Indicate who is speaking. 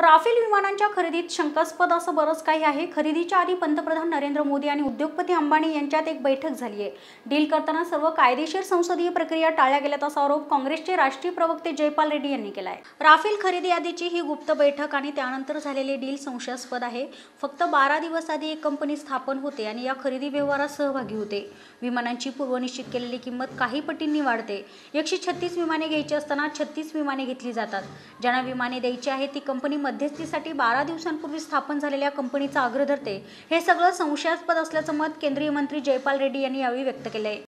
Speaker 1: Rafale विमानांच्या खरेदीत शंकास्पद असं बरंच काही आहे खरेदीच्या आधी पंतप्रधान नरेंद्र मोदी आणि उद्योगपती अंबानी यांच्यात एक बैठक झाली आहे डील करताना सर्व कायदेशीर संसदीय प्रक्रिया टाळल्या गेल्यात असा आरोप काँग्रेसचे राष्ट्रीय प्रवक्ते जयपाल रेड्डी यांनी केला आहे राफेल खरेदी आधीची ही गुप्त बैठक आणि त्यानंतर झालेली डील संशयास्पद आहे फक्त बारा दिवस आधी एक कंपनी स्थापन होते आणि या खरेदी व्यवहारात सहभागी होते विमानांची पूर्वनिश्चित केलेली किंमत काही पटींनी वाढते एकशे छत्तीस विमाने घ्यायची असताना छत्तीस विमाने घेतली जातात ज्यांना विमाने द्यायची आहे ती कंपनी मध्यस्थीसाठी बारा दिवसांपूर्वी स्थापन झालेल्या कंपनीचा आग्रह धरते हे सगळं संशयास्पद असल्याचं मत केंद्रीय मंत्री जयपाल रेड्डी यांनी यावेळी व्यक्त केलं